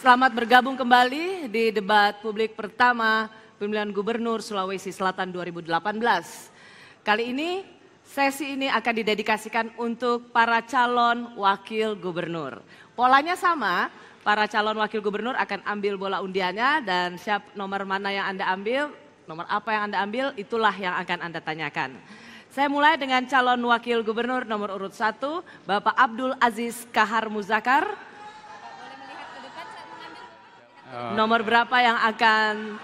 Selamat bergabung kembali di debat publik pertama pemilihan Gubernur Sulawesi Selatan 2018. Kali ini sesi ini akan didedikasikan untuk para calon wakil gubernur. Polanya sama, para calon wakil gubernur akan ambil bola undiannya dan siap nomor mana yang Anda ambil, nomor apa yang Anda ambil, itulah yang akan Anda tanyakan. Saya mulai dengan calon wakil gubernur nomor urut 1, Bapak Abdul Aziz Kahar Muzakar. Ah. Nomor berapa yang akan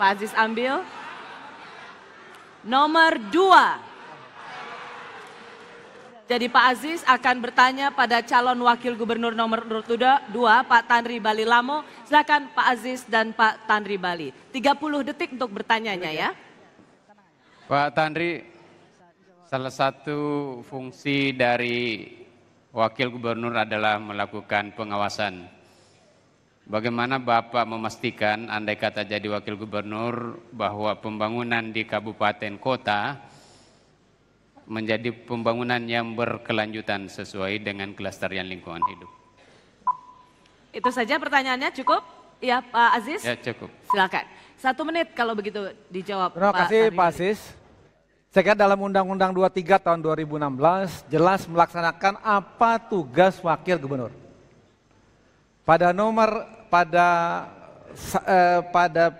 Pak Aziz ambil? Nomor dua. Jadi Pak Aziz akan bertanya pada calon wakil gubernur nomor dua, Pak Tanri Bali Lamo. Silakan Pak Aziz dan Pak Tanri Bali. 30 detik untuk bertanyanya ya. Pak Tanri, salah satu fungsi dari wakil gubernur adalah melakukan pengawasan Bagaimana Bapak memastikan andai kata jadi wakil gubernur bahwa pembangunan di kabupaten kota menjadi pembangunan yang berkelanjutan sesuai dengan kelestarian lingkungan hidup? Itu saja pertanyaannya cukup? Ya Pak Aziz? Ya cukup. Silakan. Satu menit kalau begitu dijawab Terima Pak kasih Pak Aziz. Saya kira dalam Undang-Undang 23 tahun 2016 jelas melaksanakan apa tugas wakil gubernur pada nomor pada eh, pada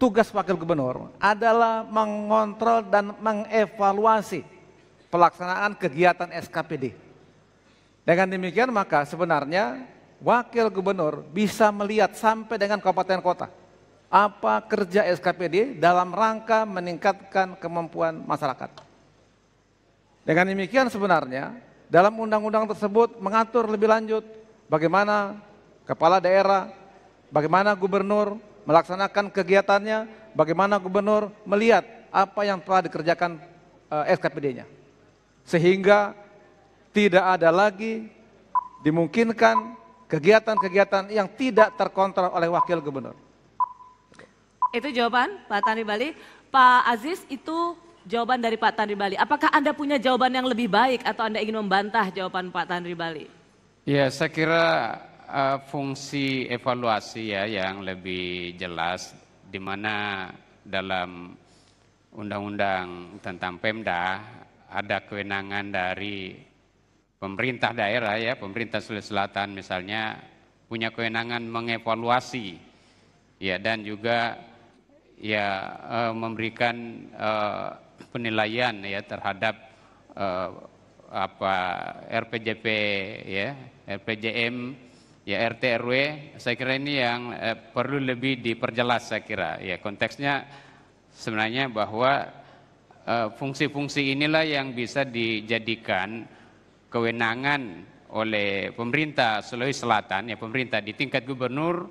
tugas wakil gubernur adalah mengontrol dan mengevaluasi pelaksanaan kegiatan SKPD. Dengan demikian maka sebenarnya wakil gubernur bisa melihat sampai dengan kabupaten kota apa kerja SKPD dalam rangka meningkatkan kemampuan masyarakat. Dengan demikian sebenarnya dalam undang-undang tersebut mengatur lebih lanjut bagaimana kepala daerah, bagaimana gubernur melaksanakan kegiatannya, bagaimana gubernur melihat apa yang telah dikerjakan SKPD-nya. Eh, Sehingga tidak ada lagi dimungkinkan kegiatan-kegiatan yang tidak terkontrol oleh wakil gubernur. Itu jawaban Pak Tani Bali. Pak Aziz itu jawaban dari Pak Tanri Bali. Apakah Anda punya jawaban yang lebih baik atau Anda ingin membantah jawaban Pak Tanri Bali? Ya, saya kira uh, fungsi evaluasi ya yang lebih jelas di mana dalam undang-undang tentang Pemda ada kewenangan dari pemerintah daerah ya, pemerintah Sulawesi Selatan misalnya punya kewenangan mengevaluasi ya dan juga ya uh, memberikan uh, penilaian ya terhadap apa RPJP ya, RPJM ya RT RW saya kira ini yang eh, perlu lebih diperjelas saya kira ya konteksnya sebenarnya bahwa eh, fungsi-fungsi eh, inilah yang bisa dijadikan kewenangan oleh pemerintah Sulawesi Selatan ya pemerintah di tingkat gubernur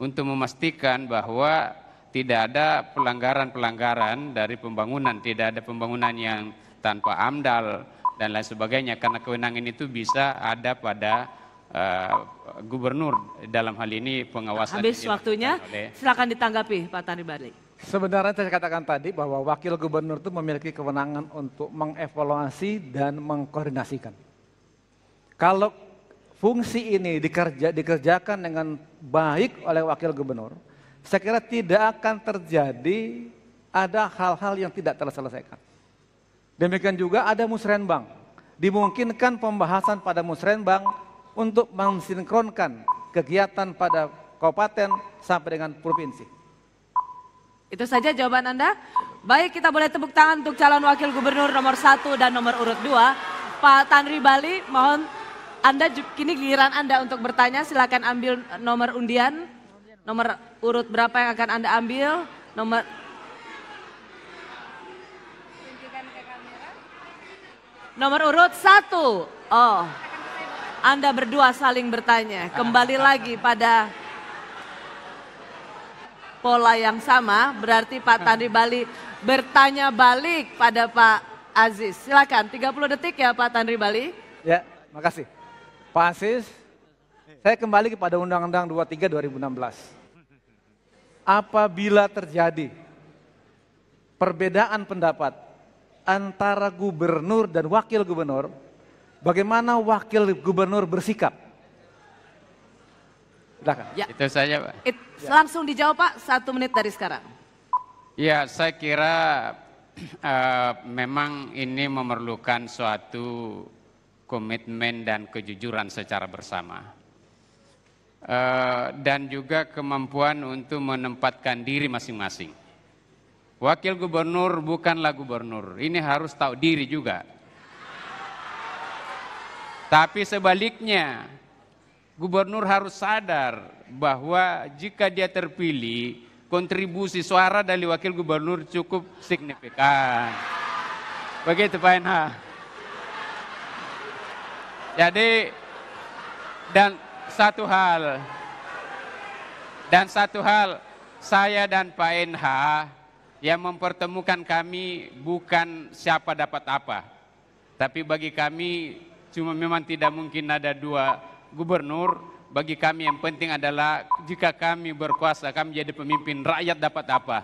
untuk memastikan bahwa tidak ada pelanggaran-pelanggaran dari pembangunan, tidak ada pembangunan yang tanpa amdal dan lain sebagainya karena kewenangan itu bisa ada pada uh, gubernur dalam hal ini pengawasan. Habis waktunya, oleh... silakan ditanggapi Pak Tani Bali. Sebenarnya saya katakan tadi bahwa wakil gubernur itu memiliki kewenangan untuk mengevaluasi dan mengkoordinasikan. Kalau fungsi ini dikerja, dikerjakan dengan baik oleh wakil gubernur, saya kira tidak akan terjadi ada hal-hal yang tidak terselesaikan. Demikian juga ada musrenbang. Dimungkinkan pembahasan pada musrenbang untuk mensinkronkan kegiatan pada kabupaten sampai dengan provinsi. Itu saja jawaban Anda. Baik, kita boleh tepuk tangan untuk calon wakil gubernur nomor satu dan nomor urut dua, Pak Tanri Bali, mohon Anda kini giliran Anda untuk bertanya, silakan ambil nomor undian, nomor urut berapa yang akan Anda ambil, nomor Nomor urut satu. Oh. Anda berdua saling bertanya. Kembali lagi pada pola yang sama, berarti Pak Tandi Bali bertanya balik pada Pak Aziz. Silakan 30 detik ya Pak Tandi Bali. Ya, makasih. Pak Aziz, saya kembali kepada Undang-Undang 23 2016. Apabila terjadi perbedaan pendapat antara gubernur dan wakil gubernur Bagaimana wakil gubernur bersikap? Silahkan. Ya. Itu saja Pak. It, ya. Langsung dijawab Pak, satu menit dari sekarang. Ya saya kira uh, memang ini memerlukan suatu komitmen dan kejujuran secara bersama. Uh, dan juga kemampuan untuk menempatkan diri masing-masing. Wakil gubernur bukanlah gubernur, ini harus tahu diri juga tapi sebaliknya, gubernur harus sadar bahwa jika dia terpilih, kontribusi suara dari wakil gubernur cukup signifikan. Begitu Pak Enha. Jadi dan satu hal dan satu hal saya dan Pak Enha yang mempertemukan kami bukan siapa dapat apa. Tapi bagi kami Cuma memang tidak mungkin ada dua gubernur. Bagi kami yang penting adalah jika kami berkuasa, kami jadi pemimpin, rakyat dapat apa?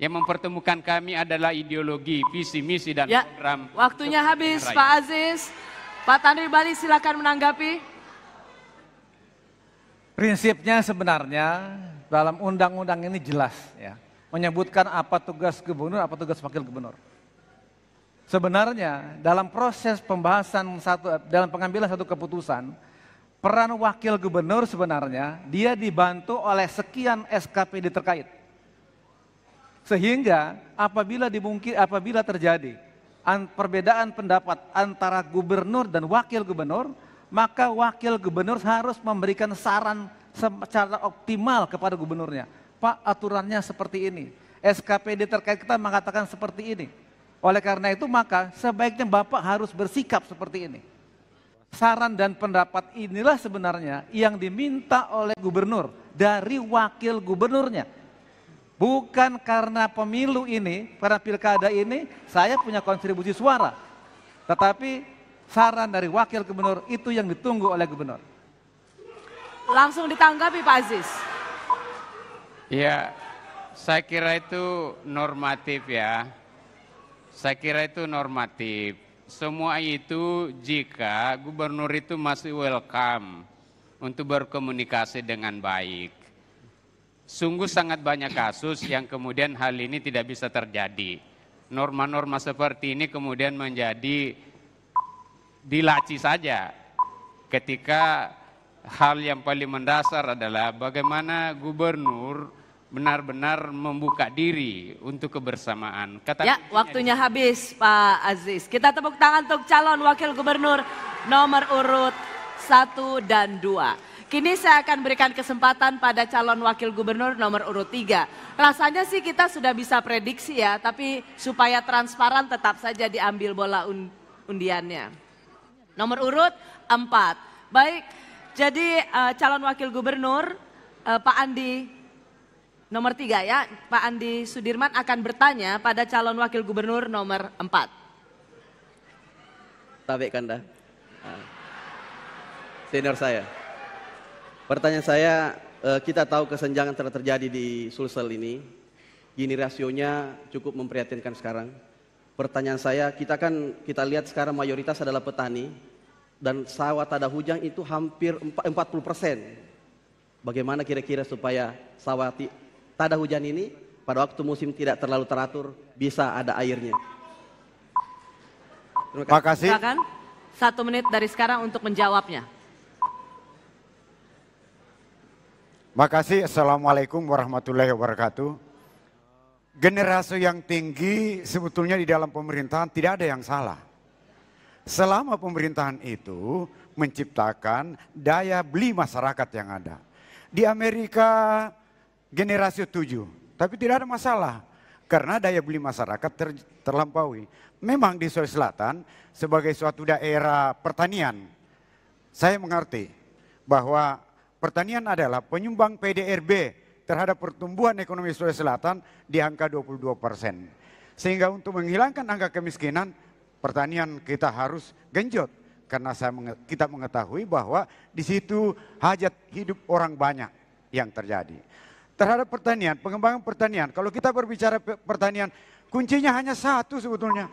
Yang mempertemukan kami adalah ideologi, visi, misi, dan ya, program. Waktunya habis, rakyat. Pak Aziz. Pak Tanri Bali silakan menanggapi. Prinsipnya sebenarnya dalam undang-undang ini jelas ya. Menyebutkan apa tugas gubernur, apa tugas wakil gubernur. Sebenarnya dalam proses pembahasan satu dalam pengambilan satu keputusan, peran wakil gubernur sebenarnya dia dibantu oleh sekian SKPD terkait. Sehingga apabila dimungkin apabila terjadi perbedaan pendapat antara gubernur dan wakil gubernur, maka wakil gubernur harus memberikan saran secara optimal kepada gubernurnya. Pak, aturannya seperti ini. SKPD terkait kita mengatakan seperti ini oleh karena itu maka sebaiknya Bapak harus bersikap seperti ini. Saran dan pendapat inilah sebenarnya yang diminta oleh gubernur dari wakil gubernurnya. Bukan karena pemilu ini, karena pilkada ini saya punya kontribusi suara. Tetapi saran dari wakil gubernur itu yang ditunggu oleh gubernur. Langsung ditanggapi Pak Aziz. Ya, saya kira itu normatif ya. Saya kira itu normatif. Semua itu jika gubernur itu masih welcome untuk berkomunikasi dengan baik. Sungguh sangat banyak kasus yang kemudian hal ini tidak bisa terjadi. Norma-norma seperti ini kemudian menjadi dilaci saja ketika hal yang paling mendasar adalah bagaimana gubernur benar-benar membuka diri untuk kebersamaan. Kata ya, waktunya habis Pak Aziz. Kita tepuk tangan untuk calon wakil gubernur nomor urut 1 dan 2. Kini saya akan berikan kesempatan pada calon wakil gubernur nomor urut 3. Rasanya sih kita sudah bisa prediksi ya, tapi supaya transparan tetap saja diambil bola undiannya. Nomor urut 4. Baik, jadi uh, calon wakil gubernur uh, Pak Andi Nomor tiga ya, Pak Andi Sudirman akan bertanya pada calon wakil gubernur nomor empat. Tabik dah, senior saya. Pertanyaan saya, eh, kita tahu kesenjangan telah terjadi di Sulsel ini. Gini rasionya cukup memprihatinkan sekarang. Pertanyaan saya, kita kan kita lihat sekarang mayoritas adalah petani dan sawah tada hujan itu hampir 40 persen. Bagaimana kira-kira supaya sawah tak ada hujan ini, pada waktu musim tidak terlalu teratur, bisa ada airnya. Terima kasih. Makasih. Silakan. Satu menit dari sekarang untuk menjawabnya. Makasih. Assalamualaikum warahmatullahi wabarakatuh. Generasi yang tinggi sebetulnya di dalam pemerintahan tidak ada yang salah. Selama pemerintahan itu menciptakan daya beli masyarakat yang ada. Di Amerika generasi tujuh. Tapi tidak ada masalah karena daya beli masyarakat ter, terlampaui. Memang di Sulawesi Selatan sebagai suatu daerah pertanian, saya mengerti bahwa pertanian adalah penyumbang PDRB terhadap pertumbuhan ekonomi Sulawesi Selatan di angka 22 persen. Sehingga untuk menghilangkan angka kemiskinan, pertanian kita harus genjot. Karena saya kita mengetahui bahwa di situ hajat hidup orang banyak yang terjadi terhadap pertanian, pengembangan pertanian. Kalau kita berbicara pertanian, kuncinya hanya satu sebetulnya,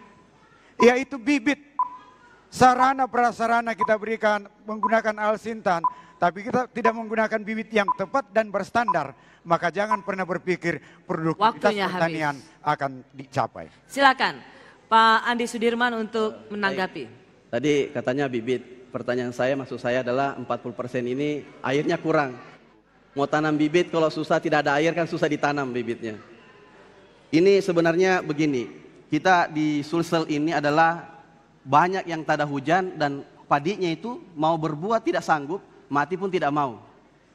yaitu bibit. Sarana prasarana kita berikan menggunakan alsintan, tapi kita tidak menggunakan bibit yang tepat dan berstandar. Maka jangan pernah berpikir produktivitas Waktunya pertanian habis. akan dicapai. Silakan Pak Andi Sudirman untuk menanggapi. Tadi katanya bibit, pertanyaan saya maksud saya adalah 40% ini airnya kurang Mau tanam bibit kalau susah tidak ada air kan susah ditanam bibitnya. Ini sebenarnya begini, kita di Sulsel ini adalah banyak yang tak ada hujan dan padinya itu mau berbuat tidak sanggup, mati pun tidak mau.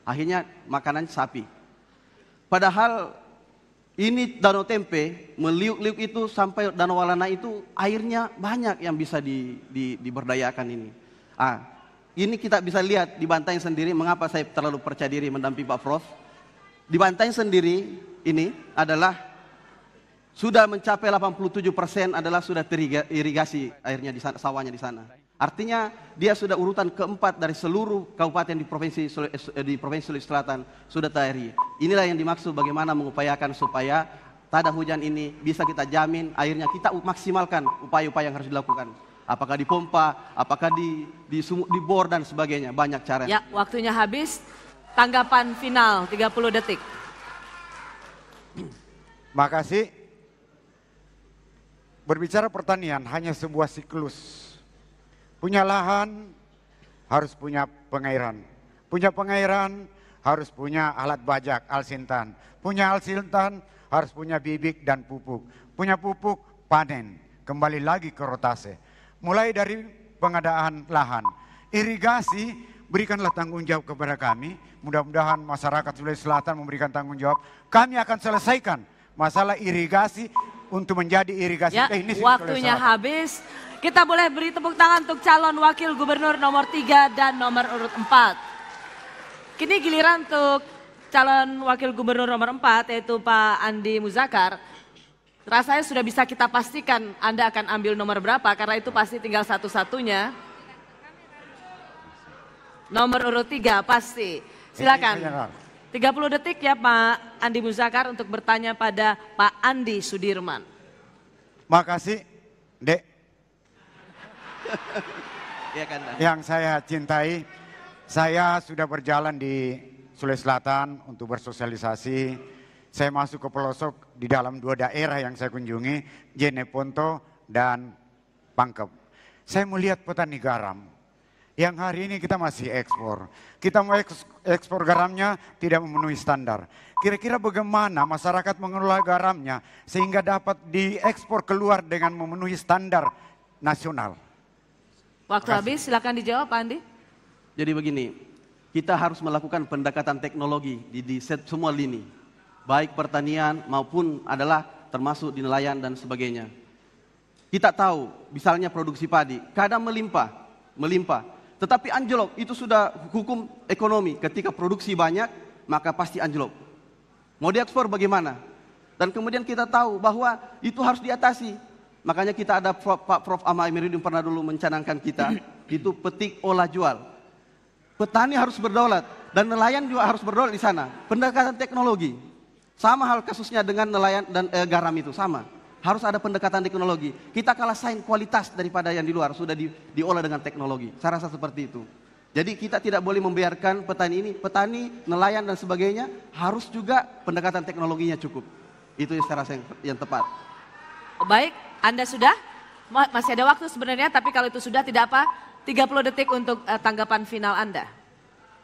Akhirnya makanan sapi. Padahal ini danau tempe meliuk-liuk itu sampai danau walana itu airnya banyak yang bisa di, di, diberdayakan ini. Ah, ini kita bisa lihat di Bantaeng sendiri, mengapa saya terlalu percaya diri mendampingi Pak Prof. Di Bantaeng sendiri ini adalah sudah mencapai 87 persen adalah sudah teririgasi airnya di sana, sawahnya di sana. Artinya dia sudah urutan keempat dari seluruh kabupaten di provinsi eh, eh, di provinsi Sulawesi Selatan sudah teriri. Inilah yang dimaksud bagaimana mengupayakan supaya tak ada hujan ini bisa kita jamin airnya kita maksimalkan upaya-upaya yang harus dilakukan apakah di pompa, apakah di di, di bor dan sebagainya, banyak cara. Ya, waktunya habis. Tanggapan final 30 detik. Makasih. Berbicara pertanian hanya sebuah siklus. Punya lahan harus punya pengairan. Punya pengairan harus punya alat bajak, alsintan. Punya alsintan harus punya bibik dan pupuk. Punya pupuk panen, kembali lagi ke rotase mulai dari pengadaan lahan. Irigasi berikanlah tanggung jawab kepada kami. Mudah-mudahan masyarakat Sulawesi Selatan memberikan tanggung jawab. Kami akan selesaikan masalah irigasi untuk menjadi irigasi ya, teknis. Waktunya habis. Kita boleh beri tepuk tangan untuk calon wakil gubernur nomor 3 dan nomor urut 4. Kini giliran untuk calon wakil gubernur nomor 4 yaitu Pak Andi Muzakar. Rasanya sudah bisa kita pastikan Anda akan ambil nomor berapa karena itu pasti tinggal satu-satunya. Nomor urut tiga pasti. Silakan. 30 iya, iya, iya. detik ya Pak Andi Muzakar untuk bertanya pada Pak Andi Sudirman. Makasih, Dek. Kan, Yang saya cintai, saya sudah berjalan di Sulawesi Selatan untuk bersosialisasi saya masuk ke pelosok di dalam dua daerah yang saya kunjungi, Jeneponto dan Pangkep. Saya melihat petani garam yang hari ini kita masih ekspor. Kita mau ekspor garamnya tidak memenuhi standar. Kira-kira bagaimana masyarakat mengelola garamnya sehingga dapat diekspor keluar dengan memenuhi standar nasional? Waktu habis, silakan dijawab Andi. Jadi begini, kita harus melakukan pendekatan teknologi di, di set semua lini baik pertanian maupun adalah termasuk di nelayan dan sebagainya. Kita tahu, misalnya produksi padi, kadang melimpah, melimpah. Tetapi anjlok itu sudah hukum ekonomi. Ketika produksi banyak, maka pasti anjlok. Mau diekspor bagaimana? Dan kemudian kita tahu bahwa itu harus diatasi. Makanya kita ada Prof, Pak Prof. Ahmad Amiruddin pernah dulu mencanangkan kita, itu petik olah jual. Petani harus berdaulat dan nelayan juga harus berdaulat di sana. Pendekatan teknologi, sama hal kasusnya dengan nelayan dan eh, garam itu sama. Harus ada pendekatan teknologi. Kita kalah saing kualitas daripada yang di luar sudah di, diolah dengan teknologi. Saya rasa seperti itu. Jadi kita tidak boleh membiarkan petani ini, petani, nelayan dan sebagainya harus juga pendekatan teknologinya cukup. Itu yang saya rasa yang, yang tepat. Baik, Anda sudah? Masih ada waktu sebenarnya, tapi kalau itu sudah tidak apa, 30 detik untuk uh, tanggapan final Anda.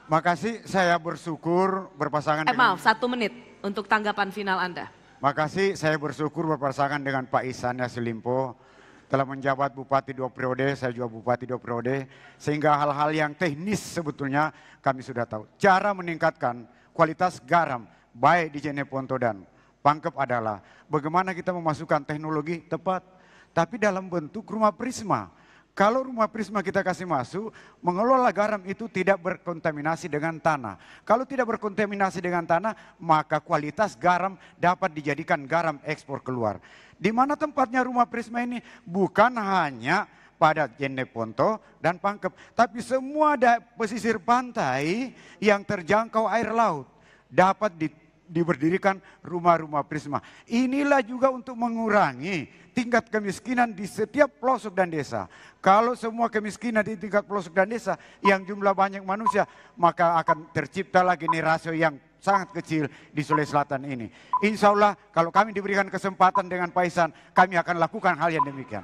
Makasih, saya bersyukur berpasangan eh, maaf, satu menit untuk tanggapan final Anda. Makasih, saya bersyukur berpasangan dengan Pak Isan Yasilimpo. Telah menjabat bupati dua periode, saya juga bupati dua periode. Sehingga hal-hal yang teknis sebetulnya kami sudah tahu. Cara meningkatkan kualitas garam baik di Jeneponto dan Pangkep adalah bagaimana kita memasukkan teknologi tepat tapi dalam bentuk rumah prisma kalau rumah prisma kita kasih masuk, mengelola garam itu tidak berkontaminasi dengan tanah. Kalau tidak berkontaminasi dengan tanah, maka kualitas garam dapat dijadikan garam ekspor keluar. Di mana tempatnya rumah prisma ini? Bukan hanya pada Jeneponto dan Pangkep, tapi semua pesisir pantai yang terjangkau air laut dapat di diberdirikan rumah-rumah prisma. Inilah juga untuk mengurangi tingkat kemiskinan di setiap pelosok dan desa. Kalau semua kemiskinan di tingkat pelosok dan desa yang jumlah banyak manusia, maka akan tercipta lagi nih rasio yang sangat kecil di Sulawesi Selatan ini. Insya Allah kalau kami diberikan kesempatan dengan pak Paisan, kami akan lakukan hal yang demikian.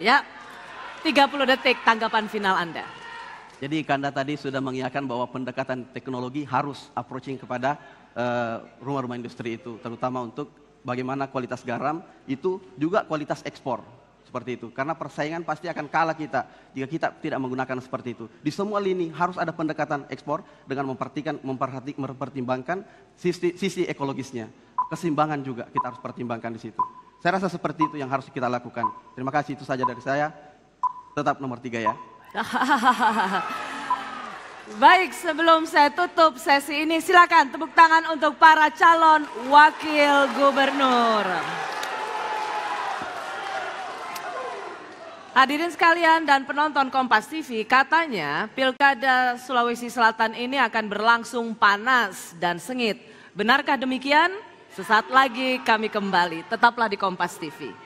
Ya, 30 detik tanggapan final Anda. Jadi Kanda tadi sudah mengiakan bahwa pendekatan teknologi harus approaching kepada Eh, rumah-rumah industri itu, terutama untuk bagaimana kualitas garam itu juga kualitas ekspor seperti itu. Karena persaingan pasti akan kalah kita jika kita tidak menggunakan seperti itu. Di semua lini harus ada pendekatan ekspor dengan memperhatikan, mempertimbangkan sisi, sisi ekologisnya. kesimbangan juga kita harus pertimbangkan di situ. Saya rasa seperti itu yang harus kita lakukan. Terima kasih itu saja dari saya. Tetap nomor tiga ya. Baik, sebelum saya tutup sesi ini, silakan tepuk tangan untuk para calon wakil gubernur. Hadirin sekalian dan penonton Kompas TV, katanya Pilkada Sulawesi Selatan ini akan berlangsung panas dan sengit. Benarkah demikian? Sesaat lagi kami kembali, tetaplah di Kompas TV.